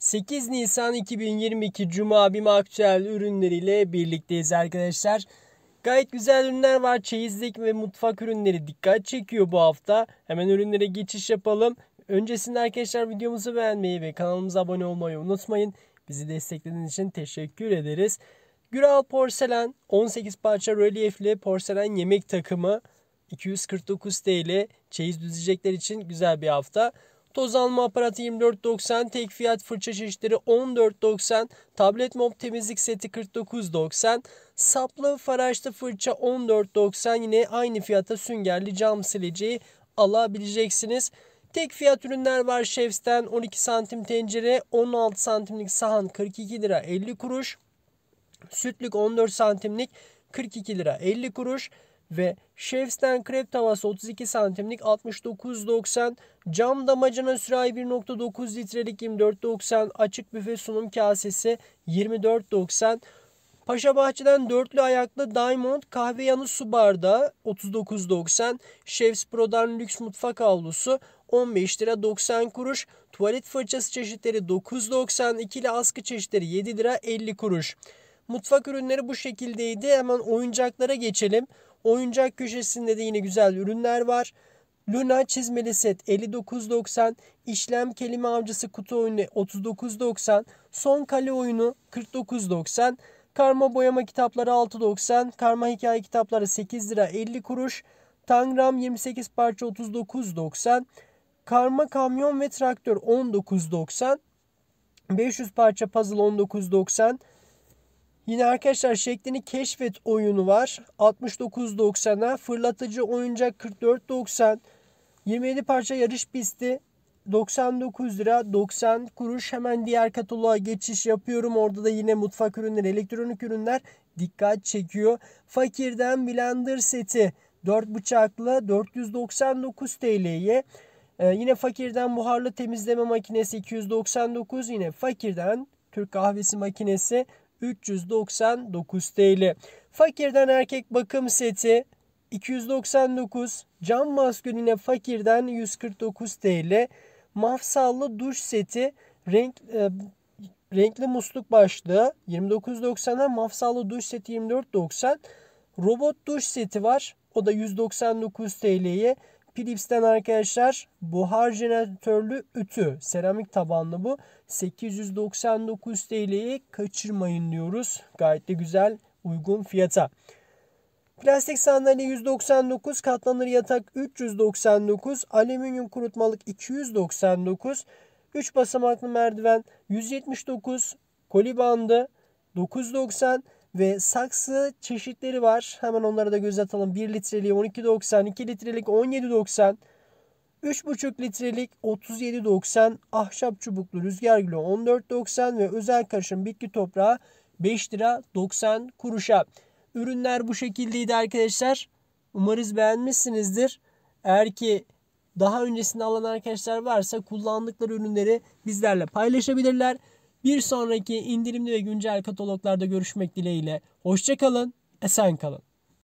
8 Nisan 2022 Cuma BİM Akçel ürünleriyle birlikteyiz arkadaşlar. Gayet güzel ürünler var. Çeyizlik ve mutfak ürünleri dikkat çekiyor bu hafta. Hemen ürünlere geçiş yapalım. Öncesinde arkadaşlar videomuzu beğenmeyi ve kanalımıza abone olmayı unutmayın. Bizi desteklediğiniz için teşekkür ederiz. Güral Porselen 18 parça rölyefli porselen yemek takımı 249 TL. Çeyiz düzecekler için güzel bir hafta. Toz alma aparatı 24.90, tek fiyat fırça çeşitleri 14.90, tablet mop temizlik seti 49.90, saplı faraşlı fırça 14.90 yine aynı fiyata süngerli cam sileceği alabileceksiniz. Tek fiyat ürünler var Şefs'ten 12 santim tencere 16 santimlik sahan 42 lira 50 kuruş. Sütlük 14 santimlik 42 lira 50 kuruş ve Şefsten krep tavası 32 santimlik 69.90 cam damacana sürahi 1.9 litrelik 24.90 açık büfe sunum kasesi 24.90 Paşa Bahçe'den dörtlü ayaklı Diamond kahve yanı su bardağı 39.90. Chefs Pro'dan lüks mutfak havlusu 15 lira 90 kuruş. Tuvalet fırçası çeşitleri 9.90. İkili askı çeşitleri 7 lira 50 kuruş. Mutfak ürünleri bu şekildeydi. Hemen oyuncaklara geçelim. Oyuncak köşesinde de yine güzel ürünler var. Luna çizmeli set 59.90, işlem kelime avcısı kutu oyunu 39.90, son kale oyunu 49.90, karma boyama kitapları 6.90, karma hikaye kitapları 8 lira 50 kuruş, tangram 28 parça 39.90, karma kamyon ve traktör 19.90, 500 parça puzzle 19.90, Yine arkadaşlar şeklini keşfet oyunu var. 69.90'a fırlatıcı oyuncak 44.90 27 parça yarış pisti 99 lira 90 kuruş. Hemen diğer kataloğa geçiş yapıyorum. Orada da yine mutfak ürünleri, elektronik ürünler dikkat çekiyor. Fakirden blender seti 4 bıçaklı 499 TL'ye. Ee, yine fakirden buharlı temizleme makinesi 299 yine fakirden Türk kahvesi makinesi 399 TL. Fakirden erkek bakım seti 299, cam masküline fakirden 149 TL. Mafsallı duş seti renk e, renkli musluk başlığı 29.90'a mafsallı duş seti 24.90. Robot duş seti var. O da 199 TL'ye. Philips'ten arkadaşlar buhar jeneratörlü ütü. Seramik tabanlı bu. 899 TL'yi kaçırmayın diyoruz. Gayet de güzel uygun fiyata. Plastik sandalye 199, katlanır yatak 399, alüminyum kurutmalık 299, 3 basamaklı merdiven 179, koli bandı 9.90 ve saksı çeşitleri var. Hemen onlara da göz atalım. 1 litrelik 12.90, 2 litrelik 17.90, 3,5 litrelik 37.90, ahşap çubuklu rüzgar gülü 14.90 ve özel karışım bitki toprağı 5 lira 90 kuruşa. Ürünler bu şekildeydi arkadaşlar. Umarız beğenmişsinizdir. Eğer ki daha öncesinde alan arkadaşlar varsa kullandıkları ürünleri bizlerle paylaşabilirler. Bir sonraki indirimli ve güncel kataloglarda görüşmek dileğiyle. Hoşçakalın, esen kalın.